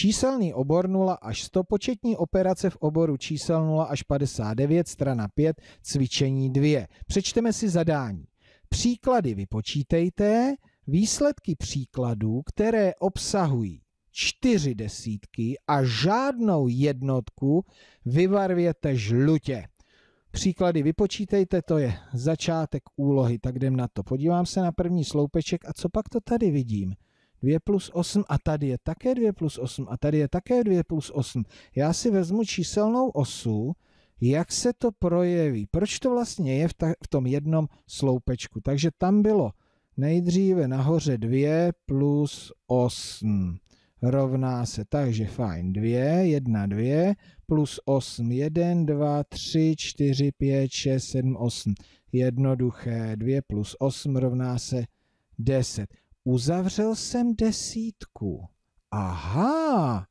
Číselný obor 0 až 100, početní operace v oboru čísel 0 až 59, strana 5, cvičení 2. Přečteme si zadání. Příklady vypočítejte, výsledky příkladů, které obsahují čtyři desítky a žádnou jednotku vyvarvěte žlutě. Příklady vypočítejte, to je začátek úlohy, tak jdem na to. Podívám se na první sloupeček a co pak to tady vidím? 2 plus 8 a tady je také 2 plus 8 a tady je také 2 plus 8. Já si vezmu číselnou osu, jak se to projeví, proč to vlastně je v, ta, v tom jednom sloupečku. Takže tam bylo nejdříve nahoře 2 plus 8 rovná se, takže fajn, 2, 1, 2, plus 8, 1, 2, 3, 4, 5, 6, 7, 8. Jednoduché, 2 plus 8 rovná se 10. Uzavřel jsem desítku. Aha,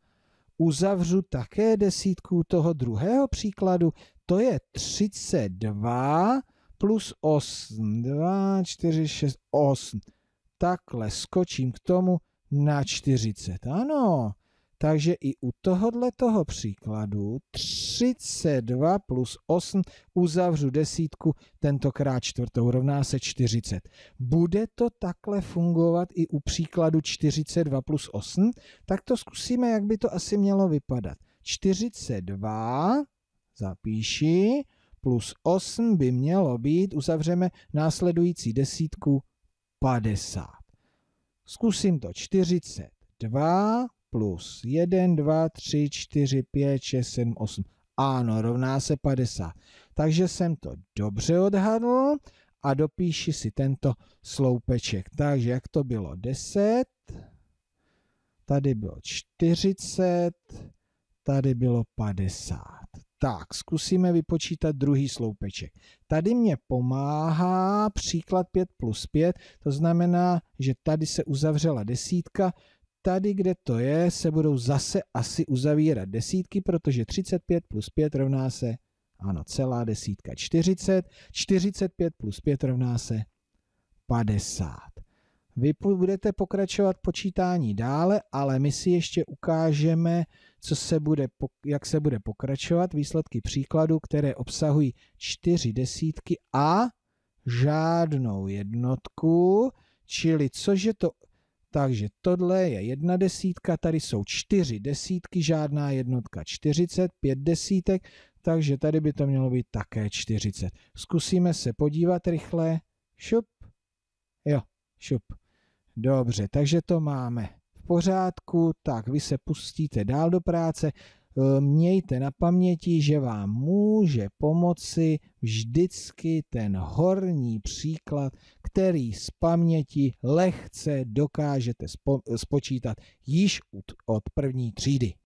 uzavřu také desítku toho druhého příkladu. To je 32 plus 8, 2, 4, 6, 8. Takhle skočím k tomu na 40. Ano, takže i u tohohle toho příkladu 32 plus 8 uzavřu desítku, tentokrát čtvrtou rovná se 40. Bude to takhle fungovat i u příkladu 42 plus 8? Tak to zkusíme, jak by to asi mělo vypadat. 42 zapíši plus 8 by mělo být, uzavřeme následující desítku 50. Zkusím to 42 plus 1, 2, 3, 4, 5, 6, 7, 8. Ano, rovná se 50. Takže jsem to dobře odhadl a dopíši si tento sloupeček. Takže jak to bylo 10, tady bylo 40, tady bylo 50. Tak, zkusíme vypočítat druhý sloupeček. Tady mě pomáhá příklad 5 plus 5, to znamená, že tady se uzavřela desítka, tady, kde to je, se budou zase asi uzavírat desítky, protože 35 plus 5 rovná se, ano, celá desítka 40, 45 plus 5 rovná se 50. Vy budete pokračovat počítání dále, ale my si ještě ukážeme, co se bude, jak se bude pokračovat, výsledky příkladu, které obsahují čtyři desítky a žádnou jednotku, čili cože to takže tohle je jedna desítka, tady jsou čtyři desítky, žádná jednotka 40, pět desítek, takže tady by to mělo být také 40. Zkusíme se podívat rychle. Šup. Jo, šup. Dobře, takže to máme v pořádku, tak vy se pustíte dál do práce Eh, mějte na paměti, že vám může pomoci vždycky ten horní příklad, který z paměti lehce dokážete spočítat již od první třídy.